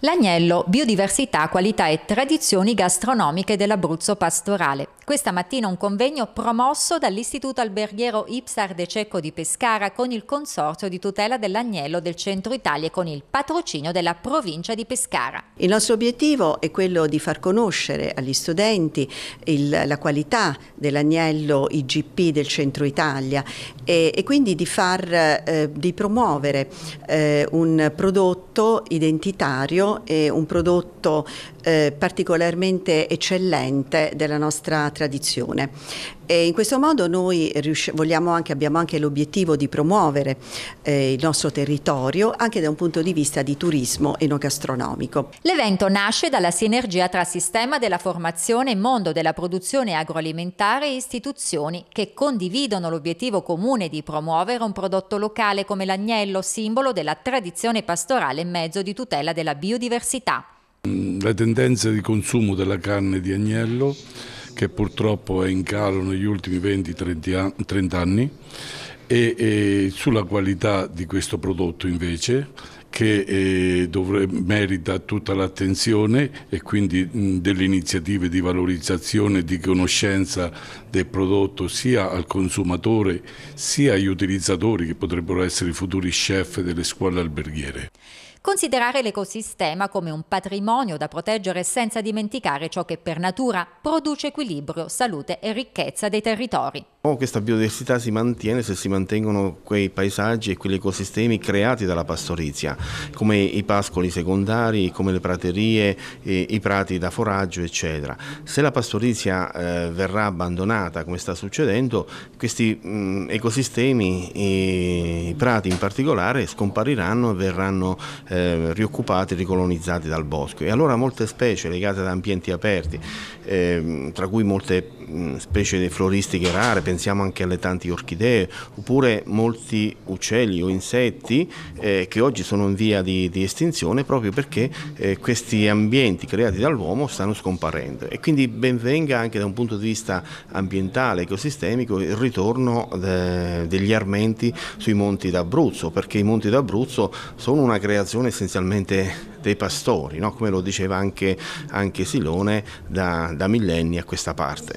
L'agnello, biodiversità, qualità e tradizioni gastronomiche dell'Abruzzo pastorale. Questa mattina un convegno promosso dall'Istituto Alberghiero Ipsar De Cecco di Pescara con il Consorzio di tutela dell'agnello del Centro Italia e con il patrocinio della provincia di Pescara. Il nostro obiettivo è quello di far conoscere agli studenti il, la qualità dell'agnello IGP del Centro Italia e, e quindi di, far, eh, di promuovere eh, un prodotto identitario è un prodotto eh, particolarmente eccellente della nostra tradizione. E in questo modo noi anche, abbiamo anche l'obiettivo di promuovere eh, il nostro territorio anche da un punto di vista di turismo enogastronomico. L'evento nasce dalla sinergia tra sistema della formazione, mondo della produzione agroalimentare e istituzioni che condividono l'obiettivo comune di promuovere un prodotto locale come l'agnello, simbolo della tradizione pastorale e mezzo di tutela della biodiversità. Mm, La tendenza di consumo della carne di agnello che purtroppo è in calo negli ultimi 20-30 anni e, e, sulla qualità di questo prodotto invece che eh, dovre, merita tutta l'attenzione e quindi mh, mm, delle iniziative di valorizzazione e di conoscenza del prodotto sia al consumatore sia agli utilizzatori che potrebbero essere i futuri chef delle scuole alberghiere considerare l'ecosistema come un patrimonio da proteggere senza dimenticare ciò che per natura produce equilibrio, salute e ricchezza dei territori. Oh, questa biodiversità si mantiene se si mantengono quei paesaggi e quegli ecosistemi creati dalla pastorizia, come i pascoli secondari, come le praterie, i prati da foraggio, eccetera. Se la pastorizia eh, verrà abbandonata, come sta succedendo, questi mh, mm, ecosistemi, i prati in particolare, scompariranno e verranno eh, eh, rioccupati ricolonizzati dal bosco. E allora molte specie legate ad ambienti aperti, eh, tra cui molte mh, mm, specie floristiche rare, pensiamo anche alle tante orchidee, oppure molti uccelli o insetti eh, che oggi sono in via di, di estinzione proprio perché eh, questi ambienti creati dall'uomo stanno scomparendo. E quindi benvenga anche da un punto di vista ambientale, ecosistemico, il ritorno de, eh, degli armenti sui monti d'Abruzzo, perché i monti d'Abruzzo sono una creazione sono essenzialmente dei pastori, no? come lo diceva anche, anche Silone da, da millenni a questa parte.